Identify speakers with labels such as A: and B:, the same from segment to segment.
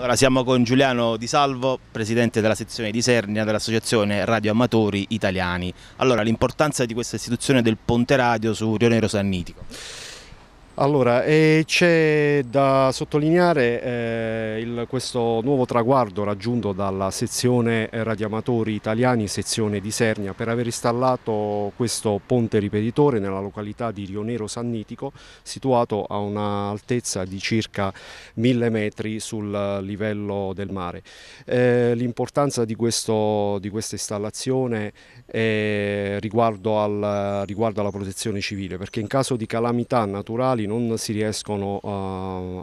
A: Allora siamo con Giuliano Di Salvo, presidente della sezione di Sernia dell'Associazione Radio Amatori Italiani. Allora l'importanza di questa istituzione del Ponte Radio su Rionero Sannitico.
B: Allora, c'è da sottolineare eh, il, questo nuovo traguardo raggiunto dalla sezione eh, radioamatori italiani, sezione di Sernia, per aver installato questo ponte ripetitore nella località di Rionero Sannitico, situato a un'altezza di circa mille metri sul eh, livello del mare. Eh, L'importanza di, di, questa installazione eh, riguardo, al, riguardo alla protezione civile, perché in caso di calamità naturali non si riescono eh,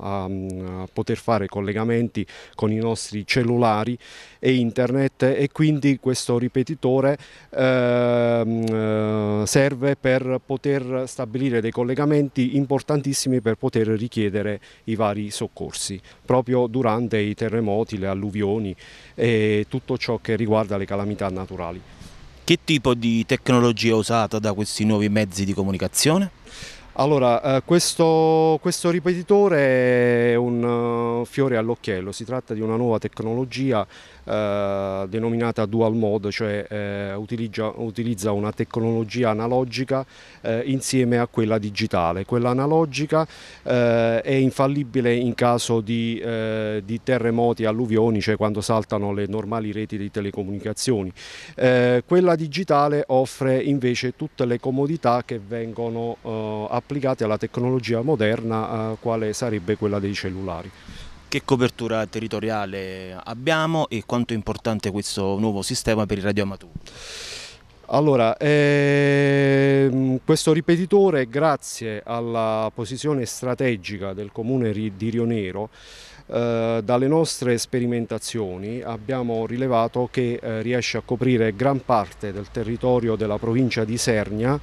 B: a, a, mm, a poter fare collegamenti con i nostri cellulari e internet e quindi questo ripetitore ehm, eh, serve per poter stabilire dei collegamenti importantissimi per poter richiedere i vari soccorsi proprio durante i terremoti, le alluvioni e tutto ciò che riguarda le calamità naturali.
A: Che tipo di tecnologia è usata da questi nuovi mezzi di comunicazione? Allora, eh, questo, questo, ripetitore
B: è un uh, fiore all'occhiello, si tratta di una nuova tecnologia eh, denominata dual mode, cioè eh, utilizza, utilizza, una tecnologia analogica eh, insieme a quella digitale. Quella analogica eh, è infallibile in caso di, di, terremoti, alluvioni, cioè quando saltano le normali reti di telecomunicazioni. quella digitale offre invece tutte le comodità che vengono eh, applicati
A: alla tecnologia moderna eh, quale sarebbe quella dei cellulari. Che copertura territoriale abbiamo e quanto è importante questo nuovo sistema per il radioamatori? Allora, ehm, questo ripetitore grazie
B: alla posizione strategica del comune di Rionero eh, dalle nostre sperimentazioni abbiamo rilevato che eh, riesce a coprire gran parte del territorio della provincia di Sernia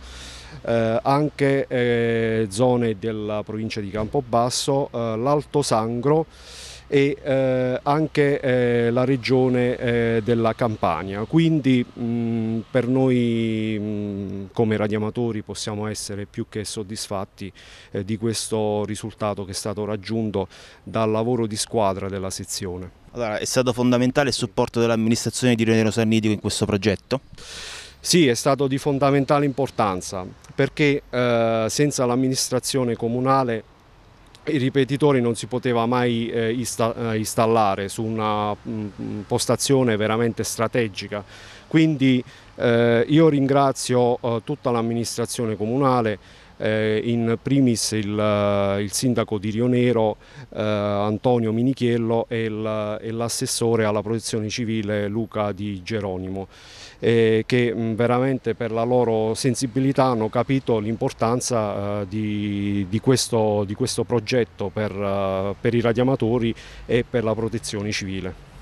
B: eh, anche eh, zone della provincia di Campobasso, eh, l'Alto Sangro e eh, anche eh, la regione della Campania. Quindi mh, per noi mh, come radiamatori possiamo essere più che soddisfatti di questo risultato che è stato raggiunto dal lavoro di squadra della
A: sezione. Allora, è stato fondamentale il supporto dell'amministrazione di Rionero Sannitico in questo progetto? Sì, è stato di fondamentale importanza perché eh, senza
B: l'amministrazione comunale i ripetitori non si poteva mai eh, insta eh, installare su una mh, mm, mm, postazione veramente strategica. Quindi eh, io ringrazio eh, tutta l'amministrazione comunale eh, in primis il, eh, il, sindaco di Rionero eh, Antonio Minichiello e, l'assessore alla protezione civile Luca Di Geronimo eh, che mh, veramente per la loro sensibilità hanno capito l'importanza eh, di, di, questo, di, questo, progetto per, eh, per i radiamatori e per la protezione civile.